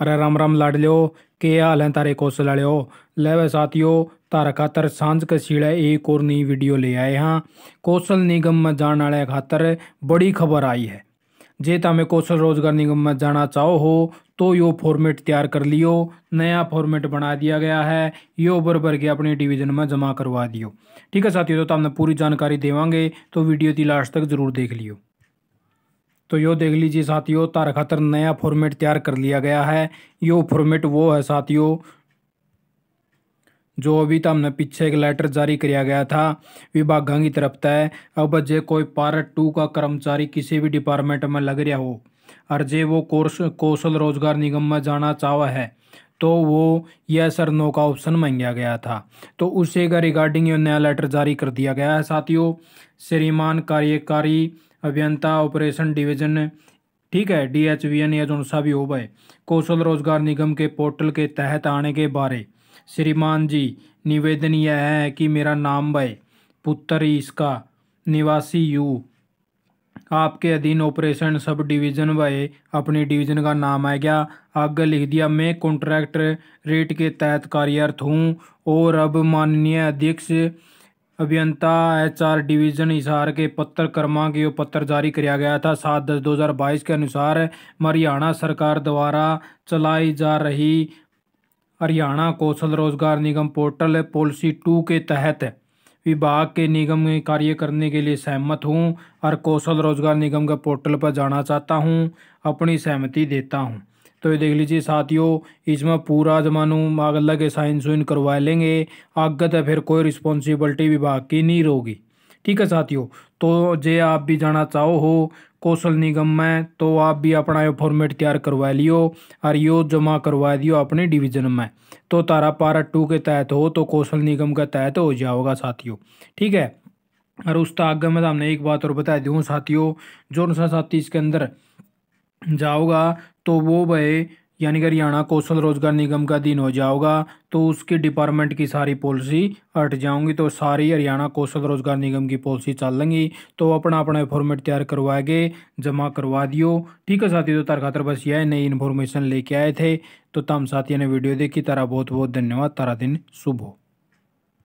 अरे राम राम लाडल्यो के हाल है तारे कौशलाड़ियो ले वे साथियों तारा खातर सांझ के एक और नई वीडियो ले आए हाँ कौशल निगम में जाने वाले खातर बड़ी खबर आई है जे तमें कौशल रोजगार निगम में जाना चाहो हो तो यो फॉर्मेट तैयार कर लियो नया फॉर्मेट बना दिया गया है यो भर भर के अपने डिवीजन में जमा करवा दियो ठीक है साथियों तो तुमने पूरी जानकारी देवांगे तो वीडियो की लास्ट तक जरूर देख लियो तो यो देख लीजिए साथियों तार खातर नया फॉर्मेट तैयार कर लिया गया है यो फॉर्मेट वो है साथियों जो अभी तो हमने पीछे एक लेटर जारी किया गया था विभागों की तरफ तय अब जे कोई पार्ट टू का कर्मचारी किसी भी डिपार्टमेंट में लग रहा हो और जे वो कोर्स कौशल रोजगार निगम में जाना चाहवा है तो वो यह सर नो का ऑप्शन मांगा गया था तो उसी का रिगार्डिंग ये नया लेटर जारी कर दिया गया है साथियों श्रीमान कार्यकारी अभियंता ऑपरेशन डिवीजन ठीक है डी एच वी एन या जो सा भी हो भाई कौशल रोजगार निगम के पोर्टल के तहत आने के बारे श्रीमान जी निवेदन यह है कि मेरा नाम भाई पुत्र इसका निवासी यू आपके अधीन ऑपरेशन सब डिवीज़न वाए अपनी डिवीज़न का नाम आ गया आगे लिख दिया मैं कॉन्ट्रैक्ट रेट के तहत कार्यरत हूँ और अब माननीय अध्यक्ष अभियंता एच आर डिवीजन हिसार के पत्र क्रमांक यो पत्र जारी किया गया था सात दस दो हज़ार बाईस के अनुसार हरियाणा सरकार द्वारा चलाई जा रही हरियाणा कौशल रोजगार निगम पोर्टल पॉलिसी टू के तहत विभाग के निगम में कार्य करने के लिए सहमत हूँ और कौशल रोजगार निगम के पोर्टल पर जाना चाहता हूँ अपनी सहमति देता हूँ तो ये देख लीजिए साथियों इसमें पूरा जमानू अगला के साइन सुइन करवा लेंगे आगे तो फिर कोई रिस्पॉन्सिबिलिटी विभाग की नहीं रहोगी ठीक है साथियों तो जे आप भी जाना चाहो हो कौशल निगम में तो आप भी अपना ये फॉर्मेट तैयार करवा लियो और यो जमा करवा दियो अपने डिवीजन में तो तारा पारा टू के तहत हो तो कौशल निगम के तहत हो जाओगा साथियों ठीक है और उसका आगे मैं तो हमने एक बात और बता दूँ साथियों जो सा साथी इसके अंदर जाओगा तो वो वह यानी कि हरियाणा कौशल रोजगार निगम का दिन हो जाओगा तो उसके डिपार्टमेंट की सारी पॉलिसी हट जाऊंगी तो सारी हरियाणा कौशल रोजगार निगम की पॉलिसी चल लेंगी तो अपना अपना फॉर्मेट तैयार करवाएंगे जमा करवा दियो ठीक है साथी तो तार खातर बस यह नई इन्फॉर्मेशन लेके आए थे तो तमाम साथियों ने वीडियो देखी तारा बहुत बहुत धन्यवाद तारा दिन शुभ हो